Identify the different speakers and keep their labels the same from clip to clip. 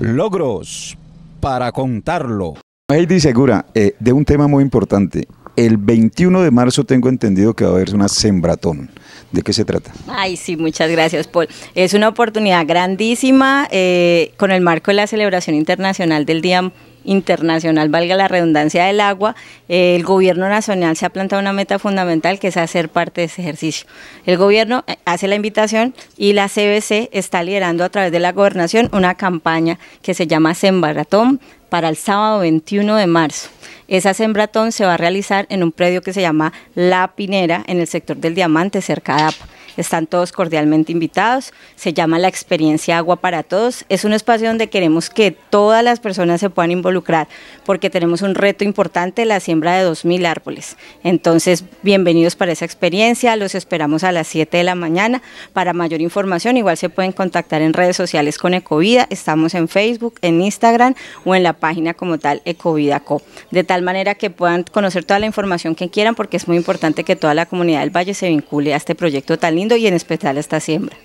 Speaker 1: Logros para contarlo. Heidi Segura, eh, de un tema muy importante. El 21 de marzo tengo entendido que va a haber una sembratón. ¿De qué se trata?
Speaker 2: Ay, sí, muchas gracias, Paul. Es una oportunidad grandísima eh, con el marco de la celebración internacional del Día internacional, valga la redundancia, del agua, eh, el gobierno nacional se ha planteado una meta fundamental que es hacer parte de ese ejercicio. El gobierno eh, hace la invitación y la CBC está liderando a través de la gobernación una campaña que se llama Sembratón para el sábado 21 de marzo. Esa sembratón se va a realizar en un predio que se llama La Pinera, en el sector del Diamante, cerca de APA. Están todos cordialmente invitados. Se llama la experiencia Agua para Todos. Es un espacio donde queremos que todas las personas se puedan involucrar porque tenemos un reto importante, la siembra de 2.000 árboles. Entonces, bienvenidos para esa experiencia. Los esperamos a las 7 de la mañana. Para mayor información, igual se pueden contactar en redes sociales con Ecovida. Estamos en Facebook, en Instagram o en la página como tal Ecovida Co. De tal manera que puedan conocer toda la información que quieran porque es muy importante que toda la comunidad del Valle se vincule a este proyecto tan lindo y en especial esta siembra.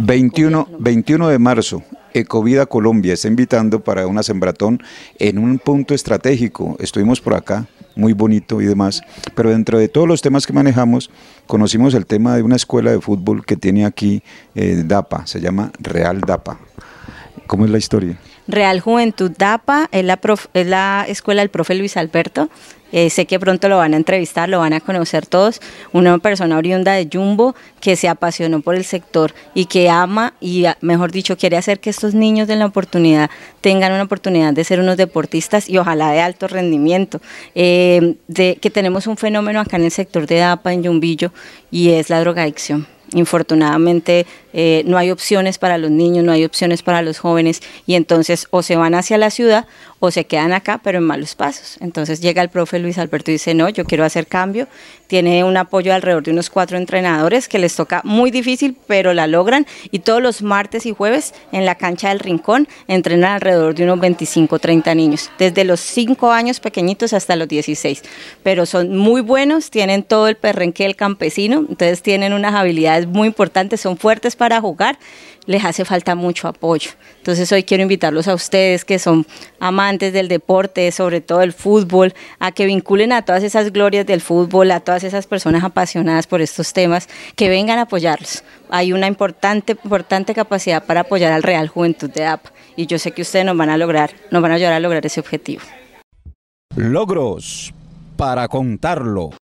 Speaker 1: 21, 21 de marzo, Ecovida Colombia está invitando para una sembratón en un punto estratégico. Estuvimos por acá, muy bonito y demás, pero dentro de todos los temas que manejamos, conocimos el tema de una escuela de fútbol que tiene aquí eh, DAPA, se llama Real DAPA. ¿Cómo es la historia?
Speaker 2: Real Juventud DAPA, es la, la escuela del profe Luis Alberto. Eh, sé que pronto lo van a entrevistar, lo van a conocer todos. Una persona oriunda de Jumbo que se apasionó por el sector y que ama y, mejor dicho, quiere hacer que estos niños de la oportunidad tengan una oportunidad de ser unos deportistas y ojalá de alto rendimiento. Eh, de, que tenemos un fenómeno acá en el sector de DAPA, en Yumbillo, y es la drogadicción. Infortunadamente eh, no hay opciones para los niños, no hay opciones para los jóvenes y entonces o se van hacia la ciudad o se quedan acá, pero en malos pasos. Entonces llega el profe Luis Alberto y dice, no, yo quiero hacer cambio. Tiene un apoyo alrededor de unos cuatro entrenadores que les toca muy difícil, pero la logran. Y todos los martes y jueves en la cancha del Rincón entrenan alrededor de unos 25, 30 niños, desde los 5 años pequeñitos hasta los 16. Pero son muy buenos, tienen todo el perrenque del campesino, entonces tienen unas habilidades muy importantes, son fuertes para para jugar, les hace falta mucho apoyo. Entonces hoy quiero invitarlos a ustedes que son amantes del deporte, sobre todo el fútbol, a que vinculen a todas esas glorias del fútbol, a todas esas personas apasionadas por estos temas, que vengan a apoyarlos. Hay una importante, importante capacidad para apoyar al Real Juventud de APA y yo sé que ustedes nos van a lograr, nos van a ayudar a lograr ese objetivo.
Speaker 1: Logros para contarlo.